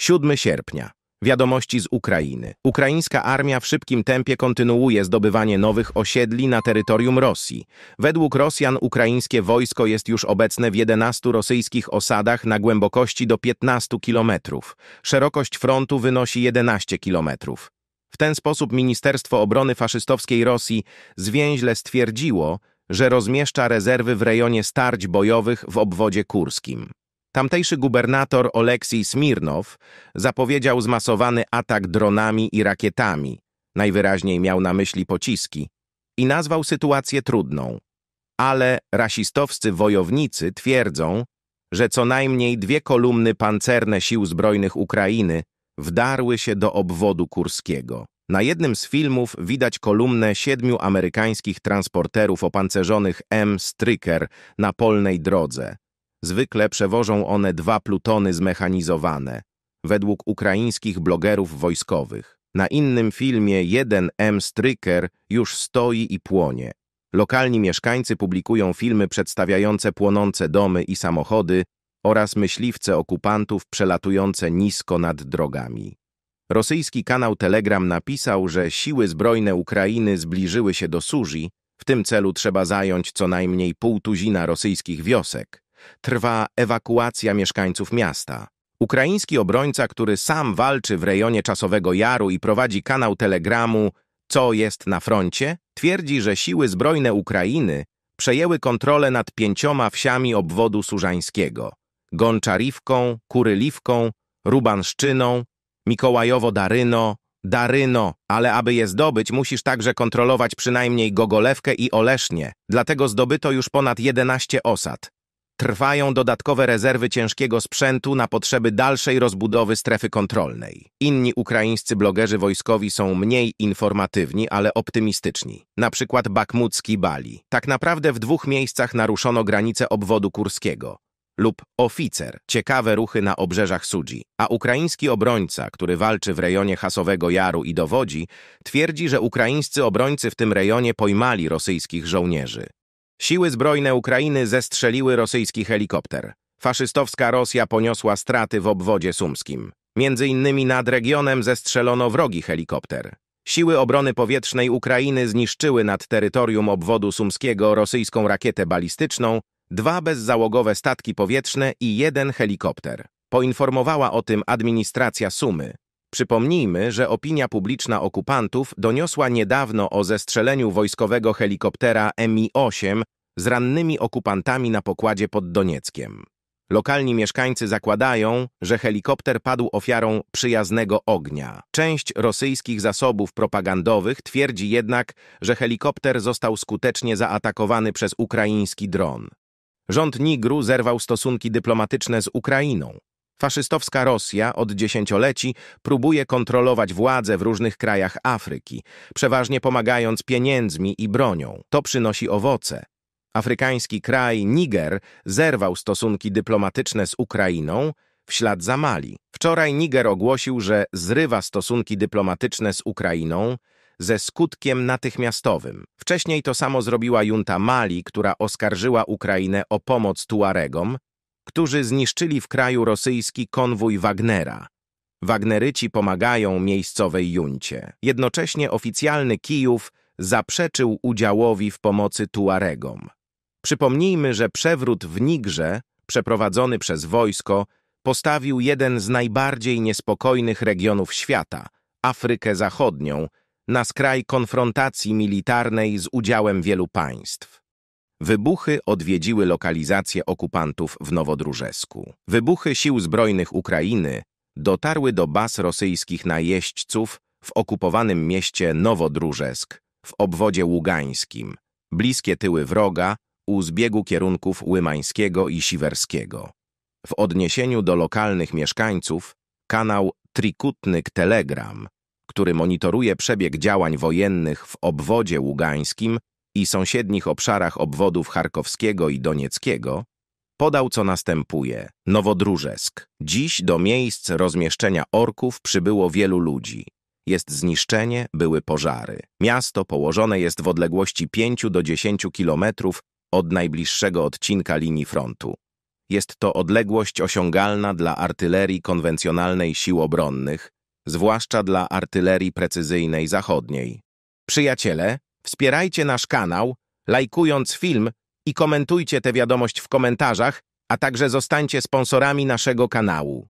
7 sierpnia. Wiadomości z Ukrainy. Ukraińska armia w szybkim tempie kontynuuje zdobywanie nowych osiedli na terytorium Rosji. Według Rosjan ukraińskie wojsko jest już obecne w 11 rosyjskich osadach na głębokości do 15 kilometrów. Szerokość frontu wynosi 11 kilometrów. W ten sposób Ministerstwo Obrony Faszystowskiej Rosji zwięźle stwierdziło, że rozmieszcza rezerwy w rejonie starć bojowych w obwodzie kurskim. Tamtejszy gubernator Oleksij Smirnow zapowiedział zmasowany atak dronami i rakietami, najwyraźniej miał na myśli pociski, i nazwał sytuację trudną. Ale rasistowscy wojownicy twierdzą, że co najmniej dwie kolumny pancerne sił zbrojnych Ukrainy wdarły się do obwodu kurskiego. Na jednym z filmów widać kolumnę siedmiu amerykańskich transporterów opancerzonych M. Stryker na polnej drodze. Zwykle przewożą one dwa plutony zmechanizowane, według ukraińskich blogerów wojskowych. Na innym filmie jeden M. Stryker już stoi i płonie. Lokalni mieszkańcy publikują filmy przedstawiające płonące domy i samochody oraz myśliwce okupantów przelatujące nisko nad drogami. Rosyjski kanał Telegram napisał, że siły zbrojne Ukrainy zbliżyły się do Suży, w tym celu trzeba zająć co najmniej pół tuzina rosyjskich wiosek. Trwa ewakuacja mieszkańców miasta. Ukraiński obrońca, który sam walczy w rejonie Czasowego Jaru i prowadzi kanał Telegramu Co jest na froncie, twierdzi, że siły zbrojne Ukrainy przejęły kontrolę nad pięcioma wsiami obwodu sużańskiego – Gonczarivką, Kuryliwką, Rubanszczyną, Mikołajowo-Daryno, Daryno, ale aby je zdobyć, musisz także kontrolować przynajmniej Gogolewkę i Olesznie, dlatego zdobyto już ponad 11 osad trwają dodatkowe rezerwy ciężkiego sprzętu na potrzeby dalszej rozbudowy strefy kontrolnej. Inni ukraińscy blogerzy wojskowi są mniej informatywni, ale optymistyczni. Na przykład Bakmucki Bali. Tak naprawdę w dwóch miejscach naruszono granice obwodu kurskiego lub oficer, ciekawe ruchy na obrzeżach Sudzi, a ukraiński obrońca, który walczy w rejonie Hasowego Jaru i dowodzi, twierdzi, że ukraińscy obrońcy w tym rejonie pojmali rosyjskich żołnierzy. Siły zbrojne Ukrainy zestrzeliły rosyjski helikopter. Faszystowska Rosja poniosła straty w obwodzie sumskim. Między innymi nad regionem zestrzelono wrogi helikopter. Siły obrony powietrznej Ukrainy zniszczyły nad terytorium obwodu sumskiego rosyjską rakietę balistyczną, dwa bezzałogowe statki powietrzne i jeden helikopter. Poinformowała o tym administracja Sumy. Przypomnijmy, że opinia publiczna okupantów doniosła niedawno o zestrzeleniu wojskowego helikoptera Mi-8 z rannymi okupantami na pokładzie pod Donieckiem. Lokalni mieszkańcy zakładają, że helikopter padł ofiarą przyjaznego ognia. Część rosyjskich zasobów propagandowych twierdzi jednak, że helikopter został skutecznie zaatakowany przez ukraiński dron. Rząd Nigru zerwał stosunki dyplomatyczne z Ukrainą. Faszystowska Rosja od dziesięcioleci próbuje kontrolować władzę w różnych krajach Afryki, przeważnie pomagając pieniędzmi i bronią. To przynosi owoce. Afrykański kraj Niger zerwał stosunki dyplomatyczne z Ukrainą w ślad za Mali. Wczoraj Niger ogłosił, że zrywa stosunki dyplomatyczne z Ukrainą ze skutkiem natychmiastowym. Wcześniej to samo zrobiła junta Mali, która oskarżyła Ukrainę o pomoc Tuaregom, którzy zniszczyli w kraju rosyjski konwój Wagnera. Wagneryci pomagają miejscowej juncie. Jednocześnie oficjalny Kijów zaprzeczył udziałowi w pomocy Tuaregom. Przypomnijmy, że przewrót w Nigrze, przeprowadzony przez wojsko, postawił jeden z najbardziej niespokojnych regionów świata, Afrykę Zachodnią, na skraj konfrontacji militarnej z udziałem wielu państw. Wybuchy odwiedziły lokalizacje okupantów w Nowodróżesku. Wybuchy sił zbrojnych Ukrainy dotarły do baz rosyjskich najeźdźców w okupowanym mieście Nowodróżesk w obwodzie ługańskim, bliskie tyły wroga u zbiegu kierunków Łymańskiego i Siwerskiego. W odniesieniu do lokalnych mieszkańców kanał Trikutnyk Telegram, który monitoruje przebieg działań wojennych w obwodzie ługańskim, i sąsiednich obszarach obwodów charkowskiego i donieckiego, podał co następuje. Nowodróżesk. Dziś do miejsc rozmieszczenia orków przybyło wielu ludzi. Jest zniszczenie, były pożary. Miasto położone jest w odległości 5 do 10 kilometrów od najbliższego odcinka linii frontu. Jest to odległość osiągalna dla artylerii konwencjonalnej sił obronnych, zwłaszcza dla artylerii precyzyjnej zachodniej. Przyjaciele, Wspierajcie nasz kanał, lajkując film i komentujcie tę wiadomość w komentarzach, a także zostańcie sponsorami naszego kanału.